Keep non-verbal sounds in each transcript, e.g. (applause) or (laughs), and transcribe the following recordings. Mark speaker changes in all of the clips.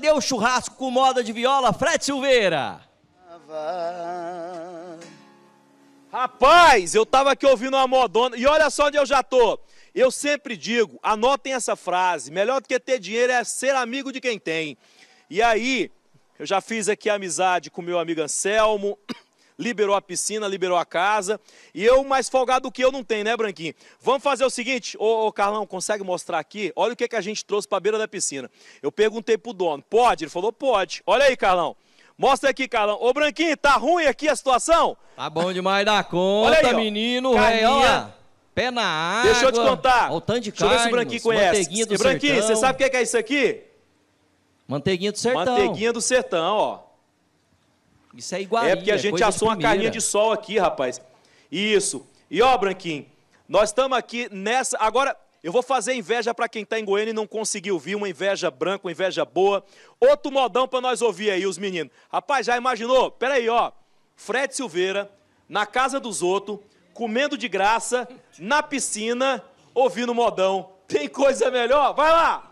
Speaker 1: Cadê o churrasco com moda de viola, Fred Silveira? Rapaz, eu tava aqui ouvindo uma modona e olha só onde eu já tô. Eu sempre digo, anotem essa frase, melhor do que ter dinheiro é ser amigo de quem tem. E aí, eu já fiz aqui amizade com meu amigo Anselmo, liberou a piscina, liberou a casa. E eu, mais folgado do que eu, não tenho, né, Branquinho? Vamos fazer o seguinte, ô, ô Carlão, consegue mostrar aqui? Olha o que, que a gente trouxe para a beira da piscina. Eu perguntei pro dono, pode? Ele falou, pode. Olha aí, Carlão. Mostra aqui, Carlão. Ô, Branquinho, tá ruim aqui a situação? Tá bom demais da conta, Olha aí, ó. menino. Carinha. Pé na água. Deixa eu te contar. Ó, o tanto de Deixa carne, eu ver se o Branquinho conhece. E Branquinho, sertão. você sabe o é que é isso aqui? Manteiguinha do sertão. Manteiguinha do sertão, ó. Isso é igual. É porque a gente assou uma carinha de sol aqui, rapaz. Isso. E ó, Branquinho, nós estamos aqui nessa. Agora, eu vou fazer inveja para quem está em Goiânia e não conseguiu ouvir uma inveja branca, uma inveja boa. Outro modão para nós ouvir aí, os meninos. Rapaz, já imaginou? Pera aí, ó. Fred Silveira, na casa dos outros, comendo de graça, na piscina, ouvindo modão. Tem coisa melhor? Vai lá!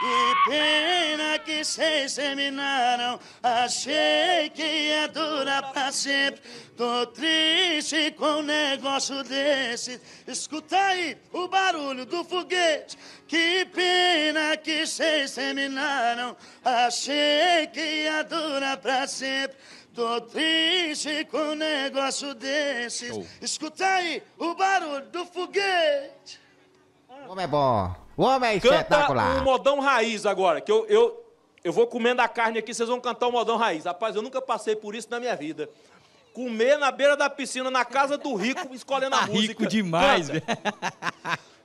Speaker 2: Que pena que vocês terminaram. Achei que ia durar pra sempre. Tô triste com um negócio desse. Escuta aí o barulho do foguete. Que pena que vocês terminaram. Achei que ia durar pra sempre. Tô triste com um negócio desses. Escuta aí o barulho do foguete. O homem é bom. O homem é Canta espetacular. um
Speaker 1: modão raiz agora, que eu, eu, eu vou comendo a carne aqui, vocês vão cantar o um modão raiz. Rapaz, eu nunca passei por isso na minha vida. Comer na beira da piscina, na casa do rico, (laughs) escolhendo tá a música. rico demais, velho.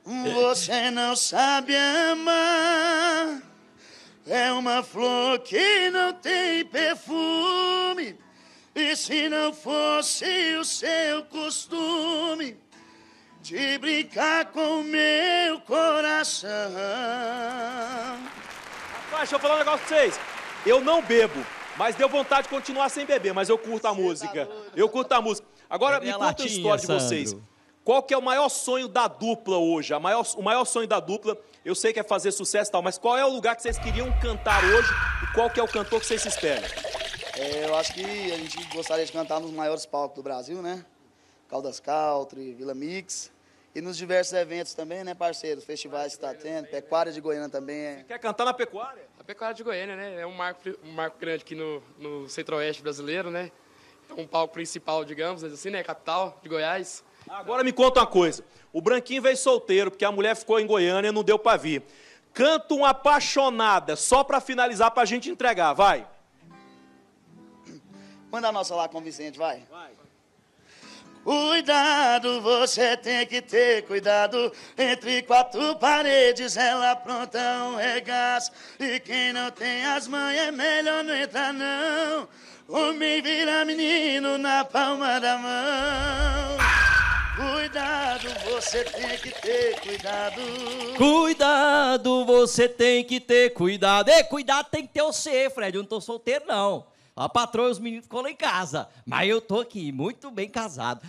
Speaker 2: (laughs) Você não sabe amar. É uma flor que não tem perfume. E se não fosse o seu costume, de brincar com meu coração. Rapaz,
Speaker 1: deixa eu falar um negócio pra vocês. Eu não bebo, mas deu vontade de continuar sem beber, mas eu curto a tá música. Eu curto a música. Agora me conta latinha, a história Sandro? de vocês. Qual que é o maior sonho da dupla hoje? Maior, o maior sonho da dupla, eu sei que é fazer sucesso e tal, mas qual é o lugar que vocês queriam cantar hoje e qual que é o cantor que vocês esperam?
Speaker 2: É, eu acho que a gente gostaria de cantar nos maiores palcos do Brasil, né? Caldas Country, Vila Mix. E nos diversos eventos também, né, parceiros? Festivais que está tendo, também, Pecuária né? de Goiânia também. Você é.
Speaker 1: quer cantar na Pecuária? A Pecuária de Goiânia, né? É um marco, um marco grande aqui no, no Centro-Oeste brasileiro, né? É um palco principal, digamos assim, né? Capital de Goiás. Agora me conta uma coisa. O Branquinho veio solteiro, porque a mulher ficou em Goiânia e não deu para vir. Canta uma apaixonada, só para finalizar, para a gente entregar, vai.
Speaker 2: Manda a nossa lá com o Vicente, vai. Vai. Cuidado, você tem que ter cuidado. Entre quatro paredes, ela pronta um regaço. E quem não tem as mães é melhor não entrar, não. Homem vira menino na palma da mão. Cuidado, você tem que ter cuidado.
Speaker 1: Cuidado, você tem que ter cuidado. Ei, cuidado tem que ter o C, Fred. Eu não tô solteiro, não. A patroa e os meninos ficou lá em casa. Mas eu tô aqui, muito bem casado.